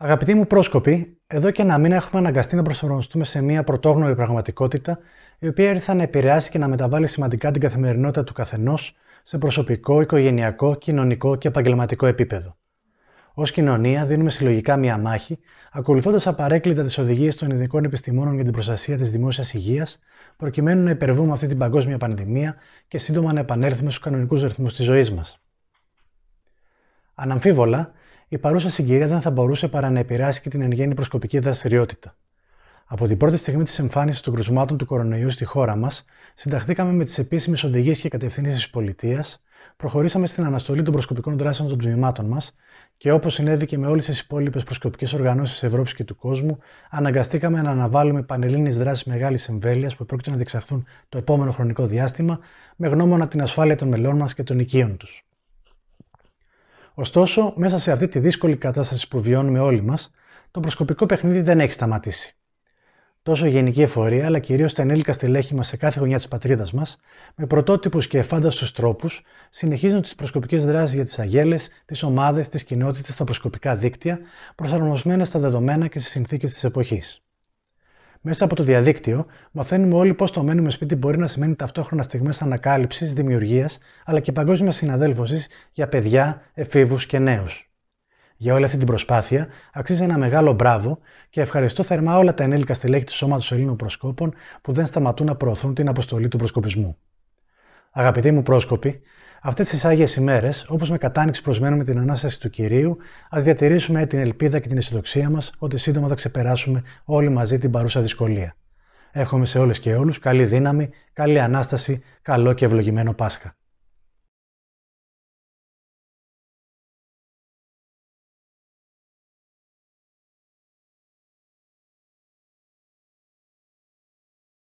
Αγαπητοί μου πρόσκοποι, εδώ και ένα μήνα έχουμε αναγκαστεί να προσαρμοστούμε σε μια πρωτόγνωρη πραγματικότητα, η οποία ήρθε να επηρεάσει και να μεταβάλει σημαντικά την καθημερινότητα του καθενός σε προσωπικό, οικογενειακό, κοινωνικό και επαγγελματικό επίπεδο. Ως κοινωνία, δίνουμε συλλογικά μία μάχη, ακολουθώντας απαρέκλητα τις οδηγίες των ειδικών επιστημόνων για την προστασία της δημόσιας υγείας, προκειμένου να υπερβούμε αυτή την παγκόσμια πανδημία και σύντομα να επανέλθουμε στους κανονικούς ρυθμούς της ζωής μας. Αναμφίβολα, η παρούσα συγκυρία δεν θα μπορούσε παρά να επηρεάσει και την εν γέννη προσκοπική δραστηριότητα. Από την πρώτη στιγμή της εμφάνισης των κρουσμάτων του κορονοϊού στη χώρα μας, συνταχθήκαμε με τις επίσημες οδηγίες και κατευθύνσεις της πολιτείας, προχωρήσαμε στην αναστολή των προσκοπικών δράσεων των τμήματων μας και όπως συνέβη και με όλες τις υπόλοιπες προσκοπικές οργανώσεις της Ευρώπης και του κόσμου, αναγκαστήκαμε να αναβάλουμε πανελλήνιες δράσεις μεγάλης εμβέλειας που πρόκειται να διεξαχθούν το επόμενο χρονικό διάστημα, με γνώμονα την ασφάλεια των μελών μας και των οικείων τους. Ωστόσο, μέσα σε αυτή τη δύσκολη κατάσταση που βιώνουμε όλοι μας, το προσκοπικό παιχνίδι δεν έχει σταματήσει. Τόσο η γενική εφορία, αλλά κυρίως τα ενήλικα στελέχη μας σε κάθε γωνιά της πατρίδας μας, με πρωτότυπους και εφάνταστους τρόπους, συνεχίζουν τις προσκοπικές δράσεις για τις αγέλες, τις ομάδες, τις κοινότητες, τα προσκοπικά δίκτυα, προσαρμοσμένα στα δεδομένα και στις συνθήκες της εποχής. Μέσα από το διαδίκτυο, μαθαίνουμε όλοι πώς το μένουμε σπίτι μπορεί να σημαίνει ταυτόχρονα στιγμές ανακάλυψης, δημιουργίας αλλά και παγκόσμιας συναδέλφωσης για παιδιά, εφήβους και νέους. Για όλη αυτή την προσπάθεια αξίζει ένα μεγάλο μπράβο και ευχαριστώ θερμά όλα τα ενέλικα στελέχη του Σώματος Ελλήνων Προσκόπων που δεν σταματούν να προωθούν την αποστολή του προσκοπισμού. Αγαπητοί μου πρόσκοποι, Αυτές τις άγιες ημέρες, όπως με κατάνοιξη προσμένουμε την ανάσταση του κυρίου, ας διατηρήσουμε την ελπίδα και την αισιοδοξία μας ότι σύντομα θα ξεπεράσουμε όλοι μαζί την παρούσα δυσκολία. Εύχομαι σε όλες και όλους καλή δύναμη, καλή ανάσταση, καλό και ευλογημένο Πάσχα.